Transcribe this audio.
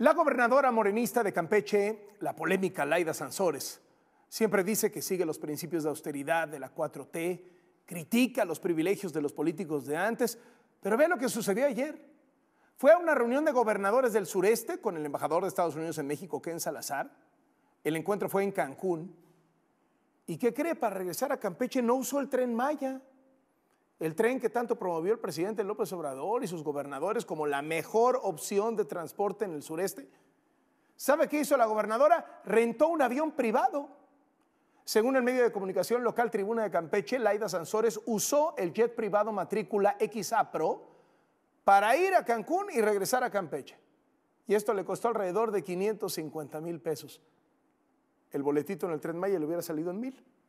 La gobernadora morenista de Campeche, la polémica Laida Sansores, siempre dice que sigue los principios de austeridad de la 4T, critica los privilegios de los políticos de antes, pero ve lo que sucedió ayer. Fue a una reunión de gobernadores del sureste con el embajador de Estados Unidos en México, Ken Salazar. El encuentro fue en Cancún. ¿Y qué cree? Para regresar a Campeche no usó el tren Maya el tren que tanto promovió el presidente López Obrador y sus gobernadores como la mejor opción de transporte en el sureste. ¿Sabe qué hizo la gobernadora? Rentó un avión privado. Según el medio de comunicación local Tribuna de Campeche, Laida Sansores usó el jet privado matrícula XA Pro para ir a Cancún y regresar a Campeche. Y esto le costó alrededor de 550 mil pesos. El boletito en el tren Maya le hubiera salido en mil.